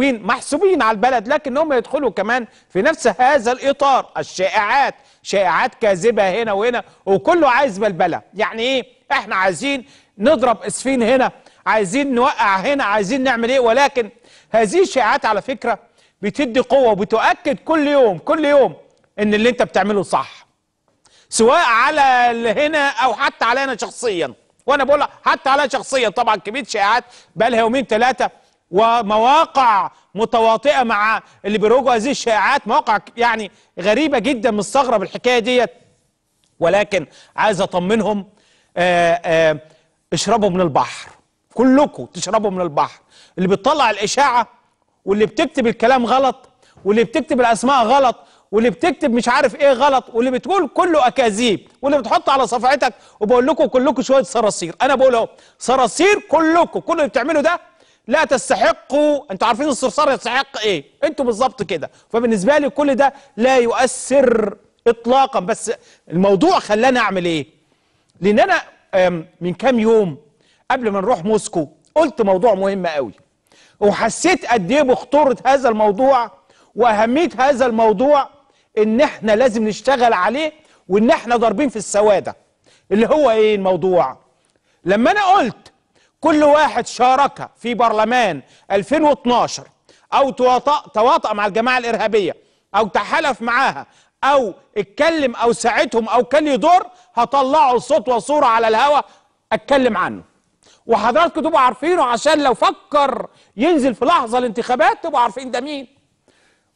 محسوبين على البلد لكنهم يدخلوا كمان في نفس هذا الإطار الشائعات شائعات كاذبة هنا وهنا وكله عايز بلبلة يعني إيه إحنا عايزين نضرب اسفين هنا عايزين نوقع هنا عايزين نعمل إيه ولكن هذه الشائعات على فكرة بتدي قوة وبتؤكد كل يوم كل يوم إن اللي أنت بتعمله صح سواء على هنا أو حتى علينا شخصيا وأنا بقول حتى علينا شخصيا طبعا كمية شائعات بقى لها يومين ثلاثة ومواقع متواطئه مع اللي بيروجوا هذه الشائعات مواقع يعني غريبه جدا مستغرب الحكايه ديت ولكن عايز اطمنهم آآ آه، آآ آه، اشربوا من البحر كلكم تشربوا من البحر اللي بتطلع الاشاعه واللي بتكتب الكلام غلط واللي بتكتب الاسماء غلط واللي بتكتب مش عارف ايه غلط واللي بتقول كله اكاذيب واللي بتحط على صفحتك وبقول لكم كلكم شويه صراصير انا بقول اهو صراصير كلكم كل اللي بتعمله ده لا تستحقوا انتوا عارفين الصرصار يستحق ايه انتوا بالظبط كده فبالنسبه لي كل ده لا يؤثر اطلاقا بس الموضوع خلاني اعمل ايه لان انا من كام يوم قبل ما نروح موسكو قلت موضوع مهم قوي وحسيت قد ايه بخطوره هذا الموضوع واهميه هذا الموضوع ان احنا لازم نشتغل عليه وان احنا ضاربين في السواده اللي هو ايه الموضوع لما انا قلت كل واحد شارك في برلمان 2012 او تواطأ مع الجماعه الارهابيه او تحالف معاها او اتكلم او ساعتهم او كان يدور هطلعه صوت وصوره على الهوا اتكلم عنه وحضراتكم تبقوا عارفينه عشان لو فكر ينزل في لحظه الانتخابات تبقوا عارفين ده مين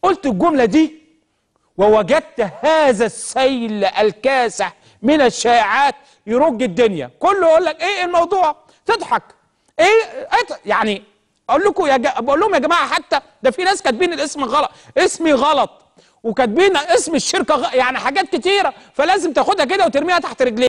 قلت الجمله دي ووجدت هذا السيل الكاسح من الشائعات يرج الدنيا كله يقول لك ايه الموضوع تضحك إيه،, ايه يعني اقول لكم يا بقول لهم يا جماعه حتى ده في ناس كاتبين الاسم غلط اسمي غلط وكاتبين اسم الشركه غلط. يعني حاجات كتيره فلازم تاخدها كده وترميها تحت رجليك